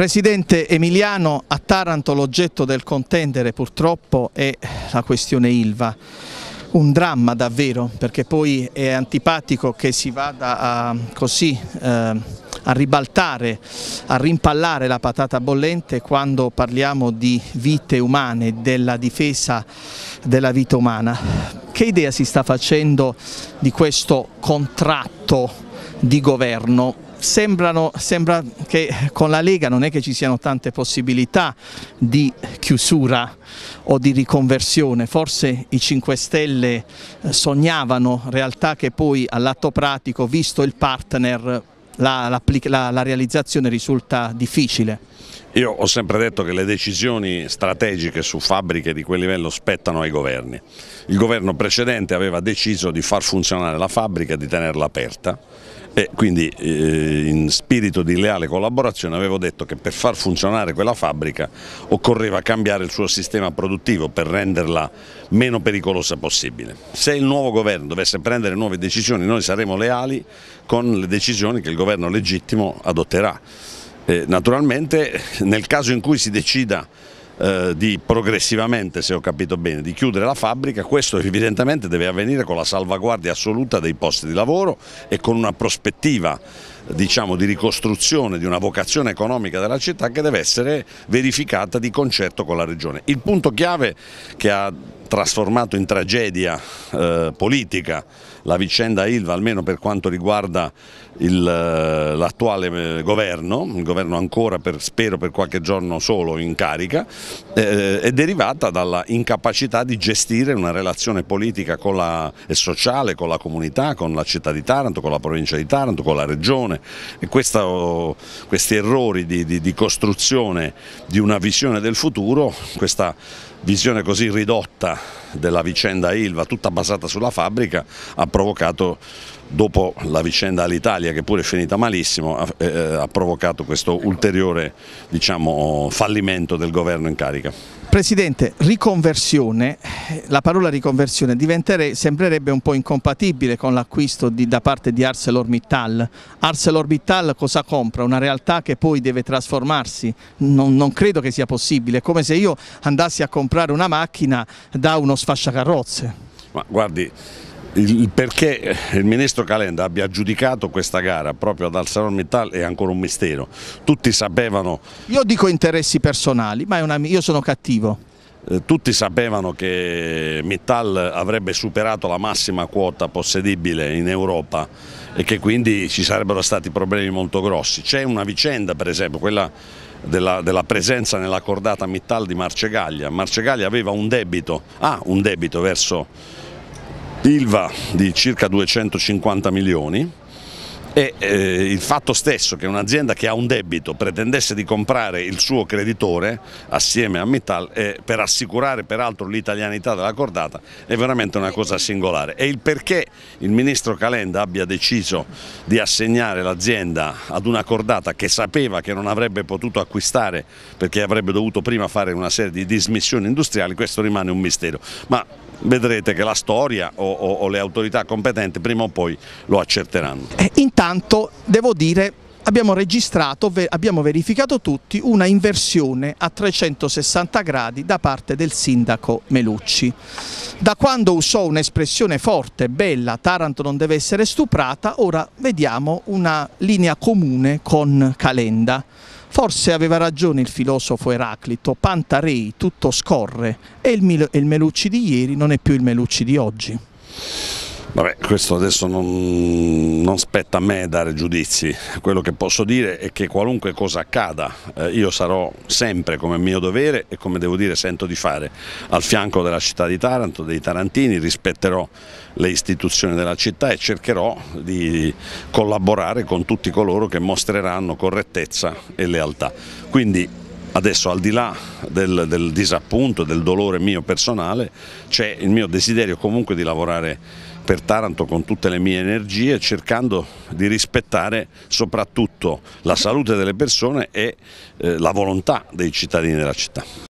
Presidente Emiliano, a Taranto l'oggetto del contendere purtroppo è la questione Ilva. Un dramma davvero, perché poi è antipatico che si vada a, così eh, a ribaltare, a rimpallare la patata bollente quando parliamo di vite umane, della difesa della vita umana. Che idea si sta facendo di questo contratto di governo sembrano, sembra che con la Lega non è che ci siano tante possibilità di chiusura o di riconversione, forse i 5 Stelle eh, sognavano realtà che poi all'atto pratico, visto il partner, la, la, la realizzazione risulta difficile. Io ho sempre detto che le decisioni strategiche su fabbriche di quel livello spettano ai governi. Il governo precedente aveva deciso di far funzionare la fabbrica e di tenerla aperta e quindi eh, in spirito di leale collaborazione avevo detto che per far funzionare quella fabbrica occorreva cambiare il suo sistema produttivo per renderla meno pericolosa possibile. Se il nuovo governo dovesse prendere nuove decisioni noi saremo leali con le decisioni che il governo legittimo adotterà. Eh, naturalmente nel caso in cui si decida eh, di progressivamente, se ho capito bene, di chiudere la fabbrica, questo evidentemente deve avvenire con la salvaguardia assoluta dei posti di lavoro e con una prospettiva diciamo, di ricostruzione di una vocazione economica della città che deve essere verificata di concerto con la Regione. Il punto chiave che ha trasformato in tragedia eh, politica la vicenda Ilva almeno per quanto riguarda eh, l'attuale eh, governo, il governo ancora per, spero per qualche giorno solo in carica, eh, è derivata dalla incapacità di gestire una relazione politica la, e sociale con la comunità, con la città di Taranto, con la provincia di Taranto, con la regione e questa, questi errori di, di, di costruzione di una visione del futuro, questa visione così ridotta della vicenda Ilva, tutta basata sulla fabbrica, ha provocato dopo la vicenda all'Italia che pure è finita malissimo ha, eh, eh ha provocato questo ecco. ulteriore diciamo, fallimento del governo in carica. Presidente, riconversione, la parola riconversione sembrerebbe un po' incompatibile con l'acquisto da parte di ArcelorMittal. ArcelorMittal cosa compra? Una realtà che poi deve trasformarsi, non, non credo che sia possibile, è come se io andassi a comprare una macchina da uno sfasciacarrozze. Ma guardi, il perché il ministro Calenda abbia giudicato questa gara proprio ad ArcelorMittal è ancora un mistero. Tutti sapevano... Io dico interessi personali, ma una... io sono cattivo. Eh, tutti sapevano che Mittal avrebbe superato la massima quota possedibile in Europa e che quindi ci sarebbero stati problemi molto grossi. C'è una vicenda per esempio, quella della, della, presenza nella cordata Mittal di Marcegaglia. Marcegaglia aveva un debito, ha ah, un debito verso Ilva di circa 250 milioni, e eh, il fatto stesso che un'azienda che ha un debito pretendesse di comprare il suo creditore assieme a Mittal eh, per assicurare peraltro l'italianità della cordata è veramente una cosa singolare e il perché il ministro Calenda abbia deciso di assegnare l'azienda ad una cordata che sapeva che non avrebbe potuto acquistare perché avrebbe dovuto prima fare una serie di dismissioni industriali questo rimane un mistero ma vedrete che la storia o, o, o le autorità competenti prima o poi lo accerteranno. Eh, intanto devo dire abbiamo registrato, abbiamo verificato tutti una inversione a 360 gradi da parte del sindaco Melucci. Da quando usò un'espressione forte, bella, Taranto non deve essere stuprata, ora vediamo una linea comune con Calenda. Forse aveva ragione il filosofo Eraclito, Pantarei, tutto scorre e il Melucci di ieri non è più il Melucci di oggi. Vabbè, questo adesso non, non, spetta a me dare giudizi, quello che posso dire è che qualunque cosa accada eh, io sarò sempre come mio dovere e come devo dire sento di fare al fianco della città di Taranto, dei tarantini, rispetterò le istituzioni della città e cercherò di collaborare con tutti coloro che mostreranno correttezza e lealtà. Quindi Adesso al di là del, del disappunto, del dolore mio personale, c'è il mio desiderio comunque di lavorare per Taranto con tutte le mie energie cercando di rispettare soprattutto la salute delle persone e eh, la volontà dei cittadini della città.